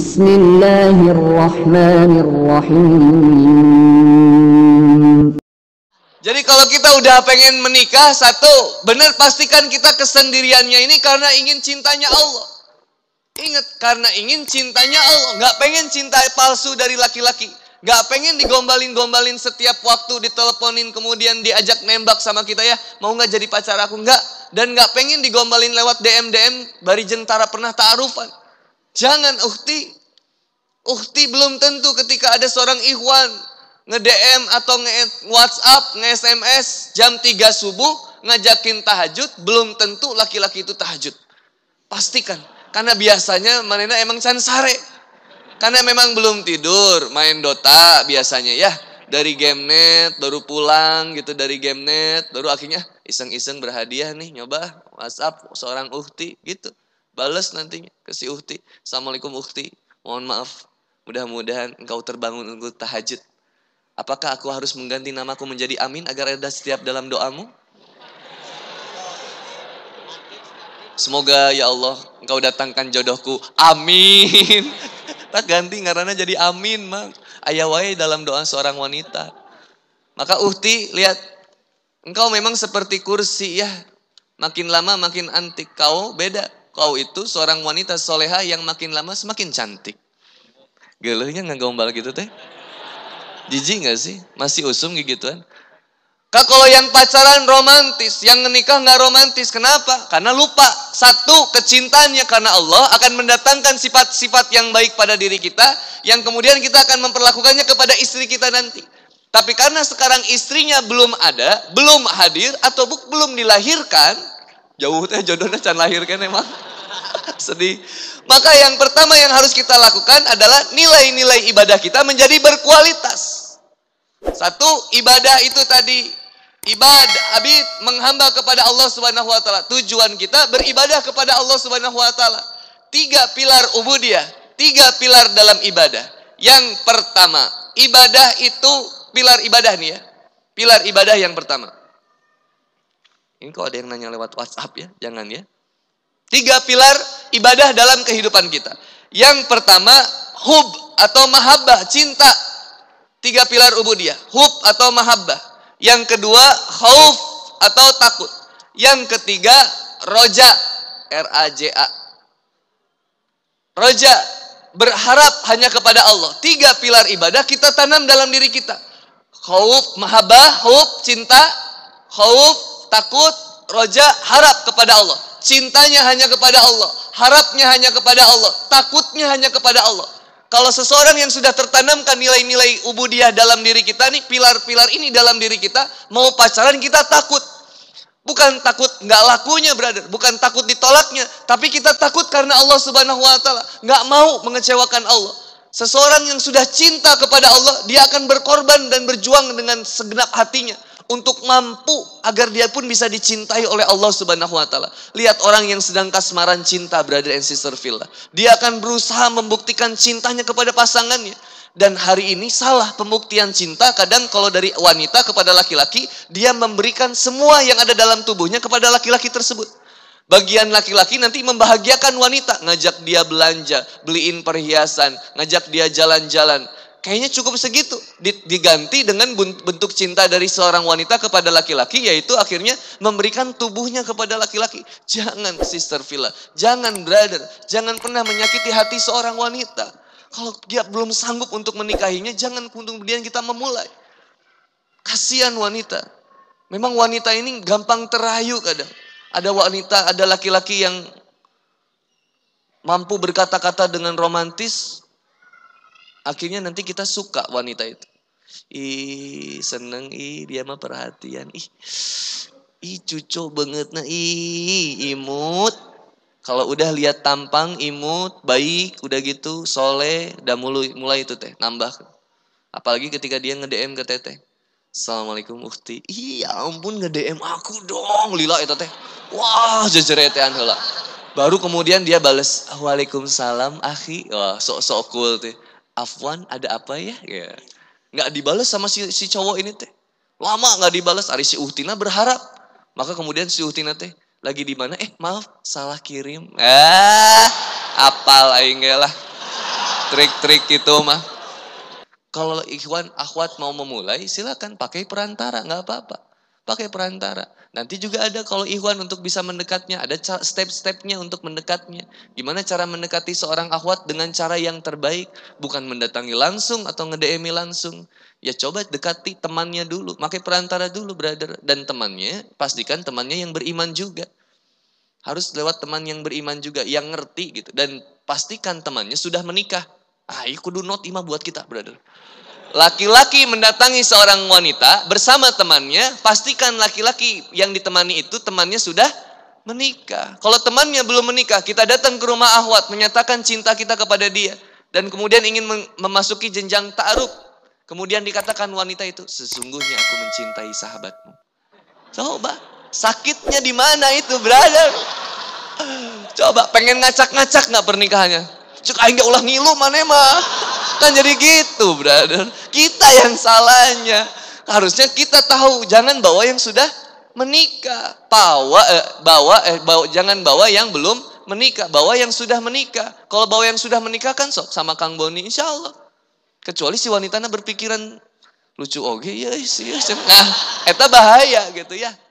بسم الله الرحمن الرحيم Jadi kalau kita udah pengen menikah, satu, bener pastikan kita kesendiriannya ini karena ingin cintanya Allah. Ingat, karena ingin cintanya Allah. Nggak pengen cinta palsu dari laki-laki. Nggak pengen digombalin-gombalin setiap waktu, diteleponin, kemudian diajak nembak sama kita ya. Mau nggak jadi pacar aku? Nggak. Dan nggak pengen digombalin lewat DM-DM, bari jentara pernah ta'arufan. Jangan ukti. Ukti belum tentu ketika ada seorang ikhwan nge-DM atau nge-WhatsApp, nge-SMS jam 3 subuh ngajakin tahajud, belum tentu laki-laki itu tahajud. Pastikan. Karena biasanya Manena emang cansare. Karena memang belum tidur, main Dota biasanya ya. Dari game net baru pulang gitu dari game net baru akhirnya iseng-iseng berhadiah nih nyoba WhatsApp seorang uhti gitu. Balas nantinya ke si Uhti. Assalamualaikum Uhti. Mohon maaf. Mudah-mudahan engkau terbangun untuk tahajud. Apakah aku harus mengganti namaku menjadi Amin agar ada setiap dalam doamu? Semoga ya Allah engkau datangkan jodohku. Amin. Tak ganti karena jadi amin mang. Ayah dalam doa seorang wanita. Maka uhti lihat. Engkau memang seperti kursi ya. Makin lama makin antik. Kau beda kau itu seorang wanita soleha yang makin lama semakin cantik. Geluhnya nggak gombal gitu teh? Jijik nggak sih? Masih usum kan? Kak kalau yang pacaran romantis, yang nikah nggak romantis, kenapa? Karena lupa satu kecintaannya karena Allah akan mendatangkan sifat-sifat yang baik pada diri kita, yang kemudian kita akan memperlakukannya kepada istri kita nanti. Tapi karena sekarang istrinya belum ada, belum hadir atau belum dilahirkan, Jauh teh jodohnya can lahir kan emang. Sedih. Maka yang pertama yang harus kita lakukan adalah nilai-nilai ibadah kita menjadi berkualitas. Satu, ibadah itu tadi ibadah abid menghamba kepada Allah Subhanahu wa taala. Tujuan kita beribadah kepada Allah Subhanahu wa taala. Tiga pilar ubudiah tiga pilar dalam ibadah. Yang pertama, ibadah itu pilar ibadah nih ya. Pilar ibadah yang pertama. Ini kok ada yang nanya lewat WhatsApp ya, jangan ya. Tiga pilar ibadah dalam kehidupan kita. Yang pertama, hub atau mahabbah, cinta. Tiga pilar ubudiyah, hub atau mahabbah. Yang kedua, khauf atau takut. Yang ketiga, roja, R-A-J-A. Roja, berharap hanya kepada Allah. Tiga pilar ibadah kita tanam dalam diri kita. Khauf, mahabbah, hub, cinta, khauf, takut, roja, harap kepada Allah. Cintanya hanya kepada Allah, harapnya hanya kepada Allah, takutnya hanya kepada Allah. Kalau seseorang yang sudah tertanamkan nilai-nilai ubudiah dalam diri kita nih, pilar-pilar ini dalam diri kita, mau pacaran kita takut. Bukan takut nggak lakunya, brother. Bukan takut ditolaknya, tapi kita takut karena Allah Subhanahu wa taala nggak mau mengecewakan Allah. Seseorang yang sudah cinta kepada Allah, dia akan berkorban dan berjuang dengan segenap hatinya untuk mampu agar dia pun bisa dicintai oleh Allah Subhanahu wa taala. Lihat orang yang sedang kasmaran cinta brother and sister Villa. Dia akan berusaha membuktikan cintanya kepada pasangannya. Dan hari ini salah pembuktian cinta kadang kalau dari wanita kepada laki-laki, dia memberikan semua yang ada dalam tubuhnya kepada laki-laki tersebut. Bagian laki-laki nanti membahagiakan wanita, ngajak dia belanja, beliin perhiasan, ngajak dia jalan-jalan, Kayaknya cukup segitu. Diganti dengan bentuk cinta dari seorang wanita kepada laki-laki, yaitu akhirnya memberikan tubuhnya kepada laki-laki. Jangan sister Villa, jangan brother, jangan pernah menyakiti hati seorang wanita. Kalau dia belum sanggup untuk menikahinya, jangan kemudian kita memulai. Kasihan wanita. Memang wanita ini gampang terayu kadang. Ada wanita, ada laki-laki yang mampu berkata-kata dengan romantis, Akhirnya nanti kita suka wanita itu. Ih, seneng ih dia mah perhatian. Ih, ih cucu banget nah ih imut. Kalau udah lihat tampang imut, baik, udah gitu soleh, udah mulai mulai itu teh nambah. Apalagi ketika dia nge-DM ke Teteh. Assalamualaikum Ukti. Iya ampun nge-DM aku dong. Lila itu teh. Wah jejeretean heula. Baru kemudian dia bales. Waalaikumsalam akhi. Wah sok-sok cool teh. Afwan ada apa ya? ya. Nggak dibalas sama si, si cowok ini teh. Lama nggak dibalas. Ari si Uhtina berharap. Maka kemudian si Uhtina teh lagi di mana? Eh maaf salah kirim. Ah, apal aing lah. Trik-trik itu mah. Kalau Ikhwan Ahwat mau memulai silakan pakai perantara nggak apa-apa pakai perantara. Nanti juga ada kalau ikhwan untuk bisa mendekatnya, ada step-stepnya untuk mendekatnya. Gimana cara mendekati seorang akhwat dengan cara yang terbaik, bukan mendatangi langsung atau ngedemi langsung. Ya coba dekati temannya dulu, pakai perantara dulu brother. Dan temannya, pastikan temannya yang beriman juga. Harus lewat teman yang beriman juga, yang ngerti gitu. Dan pastikan temannya sudah menikah. Ah, iya kudu not imah iya buat kita brother laki-laki mendatangi seorang wanita bersama temannya, pastikan laki-laki yang ditemani itu temannya sudah menikah. Kalau temannya belum menikah, kita datang ke rumah ahwat menyatakan cinta kita kepada dia dan kemudian ingin memasuki jenjang ta'aruf. Kemudian dikatakan wanita itu, "Sesungguhnya aku mencintai sahabatmu." Coba, sakitnya di mana itu, brother? Coba pengen ngacak-ngacak gak pernikahannya? Cuk, aing ulah ngilu mana emang? kan jadi gitu, brother. Kita yang salahnya. Harusnya kita tahu, jangan bawa yang sudah menikah. Bawa eh, bawa eh bawa jangan bawa yang belum menikah, bawa yang sudah menikah. Kalau bawa yang sudah menikah kan sok sama Kang Boni insya Allah. Kecuali si wanitanya berpikiran lucu oge, ya iya iya sih, nah, eta bahaya gitu ya.